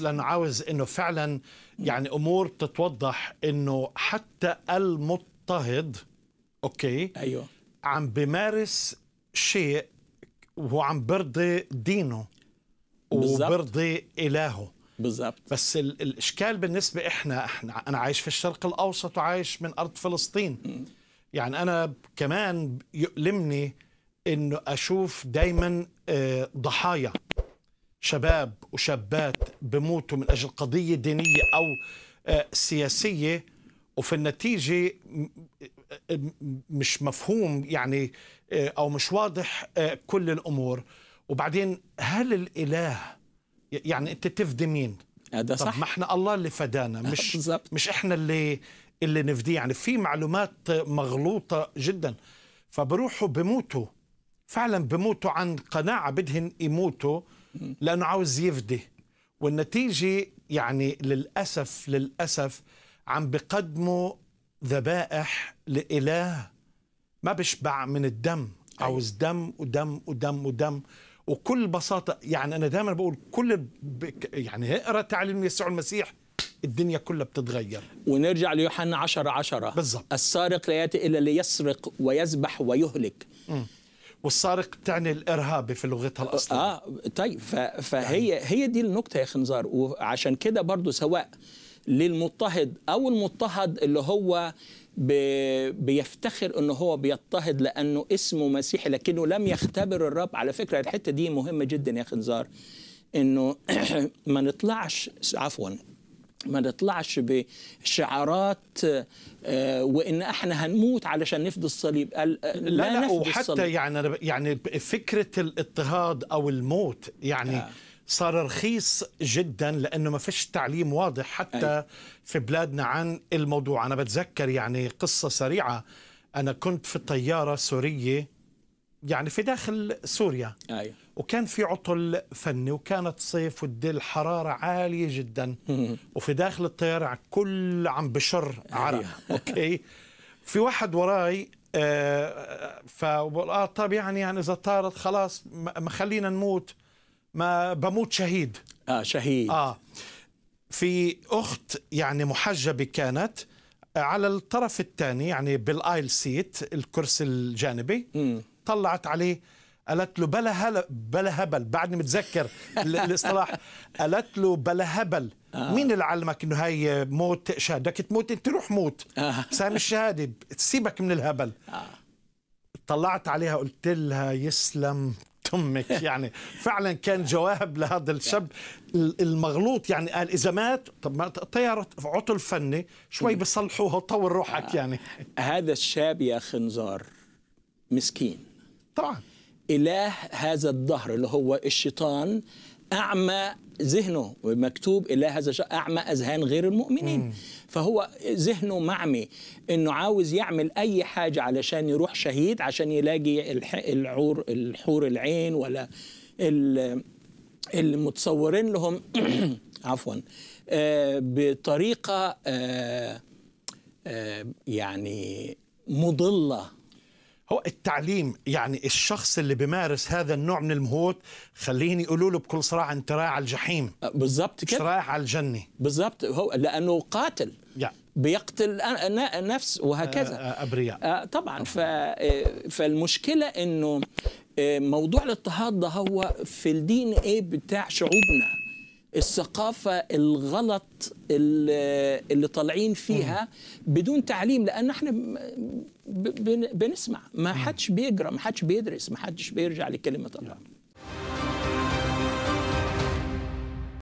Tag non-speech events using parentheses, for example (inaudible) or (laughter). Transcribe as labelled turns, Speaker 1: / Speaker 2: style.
Speaker 1: لانه عاوز انه فعلا يعني امور تتوضح انه حتى المضطهد اوكي ايوه عم بمارس شيء وهو عم برضي دينه وبرضي الهه بالضبط بس الاشكال بالنسبه احنا احنا انا عايش في الشرق الاوسط وعايش من ارض فلسطين يعني انا كمان يؤلمني انه اشوف دائما آه، ضحايا شباب وشابات بموتوا من أجل قضية دينية أو آه، سياسية وفي النتيجة آه، آه، مش مفهوم يعني أو مش واضح كل الأمور وبعدين هل الإله يعني أنت تفدي مين؟ هذا صح ما احنا الله اللي فدانا مش مش احنا اللي اللي نفديه يعني في معلومات مغلوطه جدا فبروحوا بموتوا فعلا بموتوا عن قناعه بدهن يموتوا لانه عاوز يفدي والنتيجه يعني للاسف للاسف عم بقدموا ذبائح لاله ما بشبع من الدم أيوة. عاوز دم ودم ودم ودم وكل بساطه يعني انا دائما بقول كل يعني اقرا تعليم يسوع المسيح الدنيا كلها بتتغير
Speaker 2: ونرجع ليوحنا 10 10 بالظبط السارق لا ياتي الا ليسرق ويذبح ويهلك م. والسارق تعني الارهابي في لغتها آه، الاصليه اه طيب فهي يعني. هي دي النكته يا خنزار وعشان كده برضو سواء للمضطهد او المضطهد اللي هو بيفتخر ان هو بيضطهد لانه اسمه مسيحي لكنه لم يختبر الرب على فكره الحته دي مهمه جدا يا خنزار انه (clears throat) ما نطلعش عفوا ما نطلعش بشعارات آه، وان احنا هنموت علشان نفدي الصليب لا, لا, لا وحتى الصليب. يعني يعني
Speaker 1: فكره الاضطهاد او الموت يعني آه. صار رخيص جدا لانه ما فيش تعليم واضح حتى أي. في بلادنا عن الموضوع انا بتذكر يعني قصه سريعه انا كنت في طياره سوريه يعني في داخل سوريا أيوة. وكان في عطل فني وكانت صيف والدل الحرارة عالية جدا وفي داخل الطيارة كل عم بشر عرق أيوة. أوكي في واحد وراي آه ف آه طب يعني يعني إذا طارت خلاص ما خلينا نموت ما بموت شهيد آه شهيد آه في أخت يعني محجبة كانت آه، على الطرف الثاني يعني بالايل سيت الكرسي الجانبي م. طلعت عليه قالت له بلا هل... بلا هبل بعدني متذكر (laughs) الاصطلاح قالت له بلا هبل آه. مين اللي علمك انه هاي موت شهاده بدك تموت انت روح موت آه. سامي الشهاده سيبك من الهبل آه. طلعت عليها قلت لها يسلم تمك (laughs) يعني فعلا كان جواب لهذا الشاب المغلوط
Speaker 2: يعني قال اذا مات طب ما طيارة عطل فني شوي بصلحوها طور روحك آه. يعني هذا الشاب يا خنزار مسكين طبعا إله هذا الدهر اللي هو الشيطان أعمى ذهنه مكتوب إله هذا أعمى أذهان غير المؤمنين مم. فهو ذهنه معمي إنه عاوز يعمل أي حاجة علشان يروح شهيد عشان يلاقي العور الحور العين ولا المتصورين لهم (coughs) عفوا آه، بطريقة آه، آه، يعني مضلة هو التعليم يعني الشخص اللي بيمارس
Speaker 1: هذا النوع من المهوت خليني يقولوا له بكل صراحه انت رايح على الجحيم أه، بالضبط كده
Speaker 2: رايح على الجنه بالضبط هو لانه قاتل يعني. بيقتل نفس وهكذا أه، أه،
Speaker 1: ابرياء
Speaker 2: طبعا ف فالمشكله انه موضوع الاضطهاد ده هو في الدي ان ايه بتاع شعوبنا الثقافة الغلط اللي, اللي طالعين فيها بدون تعليم لأن احنا بنسمع ما حدش بيقرأ ما حدش بيدرس ما حدش بيرجع لكلمة الله نعم.